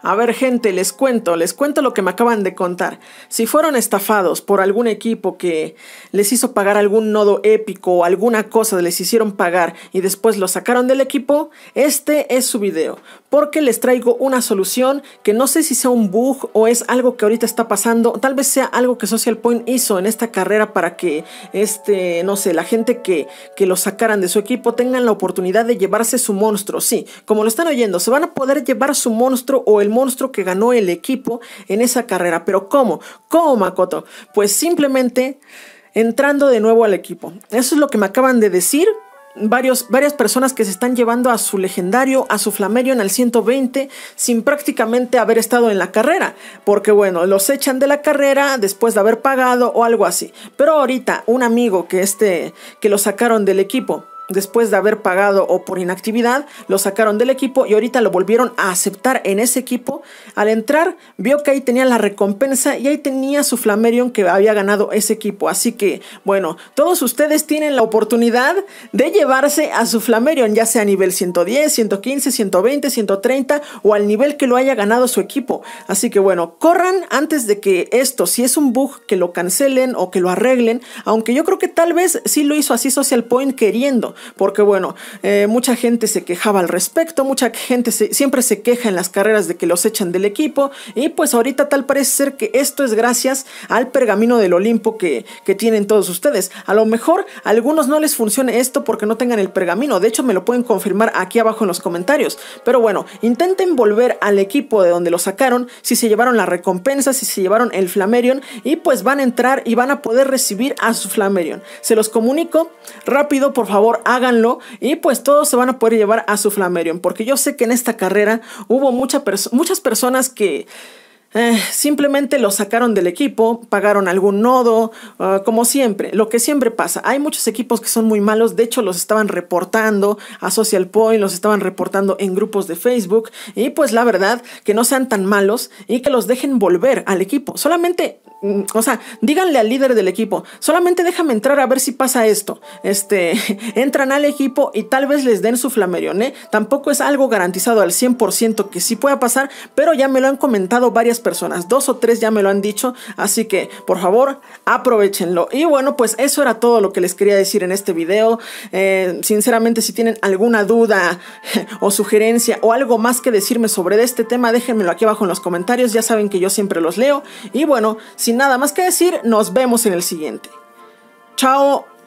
A ver gente, les cuento, les cuento lo que me acaban de contar. Si fueron estafados por algún equipo que les hizo pagar algún nodo épico o alguna cosa les hicieron pagar y después lo sacaron del equipo, este es su video, porque les traigo una solución que no sé si sea un bug o es algo que ahorita está pasando, tal vez sea algo que Social Point hizo en esta carrera para que este, no sé, la gente que, que lo sacaran de su equipo tengan la oportunidad de llevarse su monstruo. Sí, como lo están oyendo, se van a poder llevar su monstruo o el monstruo que ganó el equipo en esa carrera. Pero ¿cómo? ¿Cómo, Makoto? Pues simplemente entrando de nuevo al equipo. Eso es lo que me acaban de decir. Varios, varias personas que se están llevando a su legendario, a su flamerio en el 120, sin prácticamente haber estado en la carrera. Porque bueno, los echan de la carrera después de haber pagado o algo así. Pero ahorita, un amigo que este, que lo sacaron del equipo, después de haber pagado o por inactividad, lo sacaron del equipo y ahorita lo volvieron a aceptar en ese equipo. Al entrar, vio que ahí tenía la recompensa y ahí tenía su Flamerion que había ganado ese equipo. Así que, bueno, todos ustedes tienen la oportunidad de llevarse a su Flamerion, ya sea a nivel 110, 115, 120, 130 o al nivel que lo haya ganado su equipo. Así que, bueno, corran antes de que esto, si es un bug, que lo cancelen o que lo arreglen, aunque yo creo que tal vez sí lo hizo así Social Point queriendo porque bueno, eh, mucha gente se quejaba al respecto, mucha gente siempre se queja en las carreras de que los echan del equipo y pues ahorita tal parece ser que esto es gracias al pergamino del Olimpo que, que tienen todos ustedes. A lo mejor a algunos no les funcione esto porque no tengan el pergamino, de hecho me lo pueden confirmar aquí abajo en los comentarios, pero bueno, intenten volver al equipo de donde lo sacaron, si se llevaron la recompensa, si se llevaron el Flamerion y pues van a entrar y van a poder recibir a su Flamerion. Se los comunico rápido, por favor, háganlo y pues todos se van a poder llevar a su Flamerion. porque yo sé que en esta carrera hubo muchas personas que eh, simplemente los sacaron del equipo, pagaron algún nodo, ah, como siempre, lo que siempre pasa. Hay muchos equipos que son muy malos, de hecho los estaban reportando a Social Point, los estaban reportando en grupos de Facebook y pues la verdad que no sean tan malos y que los dejen volver al equipo. Solamente, mm, o sea, díganle al líder del equipo, solamente déjame entrar a ver si pasa esto. Este, entran al equipo y tal vez les den su flamerión, Tampoco es algo garantizado al 100% que sí pueda pasar, pero ya me lo han comentado varias personas, dos o tres ya me lo han dicho, así que por favor aprovechenlo. Y bueno, pues eso era todo lo que les quería decir en este video. Eh, sinceramente, si tienen alguna duda o sugerencia o algo más que decirme sobre este tema, déjenmelo aquí abajo en los comentarios, ya saben que yo siempre los leo. Y bueno, sin nada más que decir, nos vemos en el siguiente. Chao.